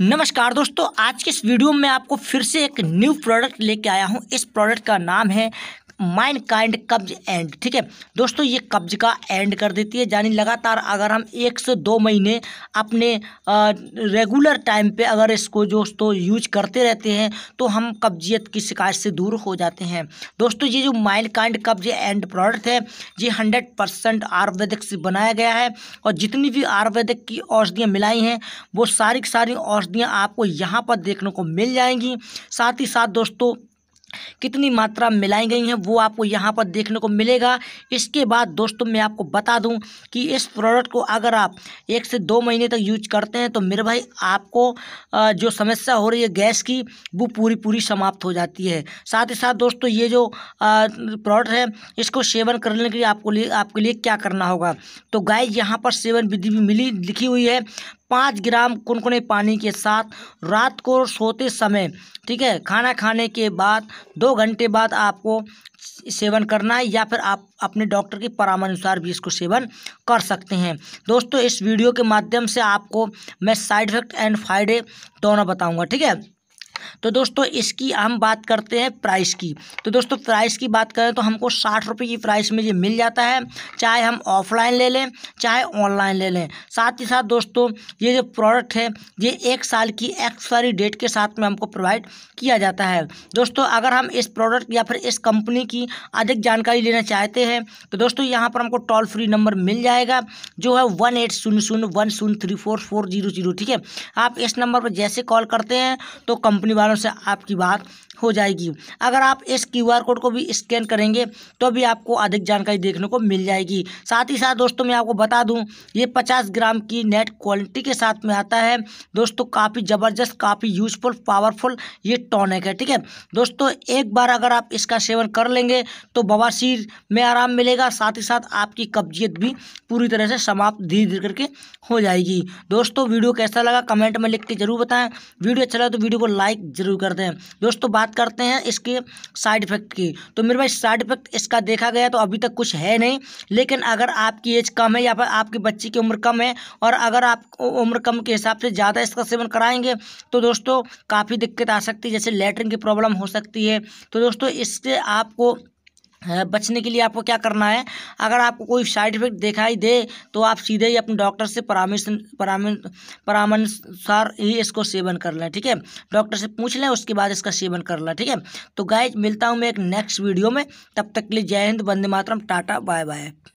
नमस्कार दोस्तों आज के इस वीडियो में आपको फिर से एक न्यू प्रोडक्ट लेके आया हूँ इस प्रोडक्ट का नाम है माइन काइंड कब्ज एंड ठीक है दोस्तों ये कब्ज का एंड कर देती है यानी लगातार अगर हम एक से दो महीने अपने रेगुलर टाइम पे अगर इसको दोस्तों यूज करते रहते हैं तो हम कब्जियत की शिकायत से दूर हो जाते हैं दोस्तों ये जो माइन काइंड कब्ज एंड प्रोडक्ट है ये हंड्रेड परसेंट आयुर्वेदिक से बनाया गया है और जितनी भी आयुर्वेदिक की औषधियाँ मिलाई हैं वो सारी की सारी औषधियाँ आपको यहाँ पर देखने को मिल जाएंगी साथ ही साथ दोस्तों कितनी मात्रा मिलाई गई हैं वो आपको यहाँ पर देखने को मिलेगा इसके बाद दोस्तों मैं आपको बता दूं कि इस प्रोडक्ट को अगर आप एक से दो महीने तक यूज करते हैं तो मेरे भाई आपको जो समस्या हो रही है गैस की वो पूरी पूरी समाप्त हो जाती है साथ ही साथ दोस्तों ये जो प्रोडक्ट है इसको सेवन करने के लिए आपको लिए आपके लिए क्या करना होगा तो गाय यहाँ पर सेवन विधि भी मिली लिखी हुई है पाँच ग्राम कुनकुने पानी के साथ रात को सोते समय ठीक है खाना खाने के बाद दो घंटे बाद आपको सेवन करना है या फिर आप अपने डॉक्टर के अनुसार भी इसको सेवन कर सकते हैं दोस्तों इस वीडियो के माध्यम से आपको मैं साइड इफेक्ट एंड फायदे दोनों बताऊंगा ठीक है तो दोस्तों इसकी हम बात करते हैं प्राइस की तो दोस्तों प्राइस की बात करें तो हमको साठ रुपये की प्राइस में ये मिल जाता है चाहे हम ऑफलाइन ले लें चाहे ऑनलाइन ले लें साथ ही साथ दोस्तों ये जो प्रोडक्ट है ये एक साल की एक्सपायरी डेट के साथ में हमको प्रोवाइड किया जाता है दोस्तों अगर हम इस प्रोडक्ट या फिर इस कंपनी की अधिक जानकारी लेना चाहते हैं तो दोस्तों यहाँ पर हमको टोल फ्री नंबर मिल जाएगा जो है वन एट शून्य शून्य वन शून्य three four four zero zero ठीक है आप इस नंबर पर जैसे कॉल करते हैं तो कंपनी वालों से आपकी बात हो जाएगी अगर आप इस क्यू आर कोड को भी स्कैन करेंगे तो भी आपको अधिक जानकारी देखने को मिल जाएगी साथ ही साथ दोस्तों मैं आपको बता दूं ये 50 ग्राम की नेट क्वालिटी के साथ में आता है दोस्तों काफ़ी ज़बरदस्त काफ़ी यूजफुल पावरफुल ये टॉनिक है ठीक है दोस्तों एक बार अगर आप इसका सेवन कर लेंगे तो बवासीर में आराम मिलेगा साथ ही साथ आपकी कब्जियत भी पूरी तरह से समाप्त धीरे धीरे करके हो जाएगी दोस्तों वीडियो कैसा लगा कमेंट में लिख के जरूर बताएं वीडियो अच्छा लगा तो वीडियो को लाइक जरूर कर दें दोस्तों बात करते हैं इसके साइड इफेक्ट की तो मेरे भाई साइड इफेक्ट इसका देखा गया तो अभी तक कुछ है नहीं लेकिन अगर आपकी एज कम है या फिर आपके बच्चे की उम्र कम है और अगर आप उम्र कम के हिसाब से ज़्यादा इसका सेवन कराएंगे तो दोस्तों काफ़ी दिक्कत आ सकती है जैसे लेटरिन की प्रॉब्लम हो सकती है तो दोस्तों इससे आपको बचने के लिए आपको क्या करना है अगर आपको कोई साइड इफेक्ट दिखाई दे तो आप सीधे ही अपने डॉक्टर से परामर्श परामर्शानुसार ही इसको सेवन कर लें ठीक है डॉक्टर से पूछ लें उसके बाद इसका सेवन कर लें ठीक है तो गाय मिलता हूँ मैं एक नेक्स्ट वीडियो में तब तक के लिए जय हिंद वंदे मातरम टाटा बाय बाय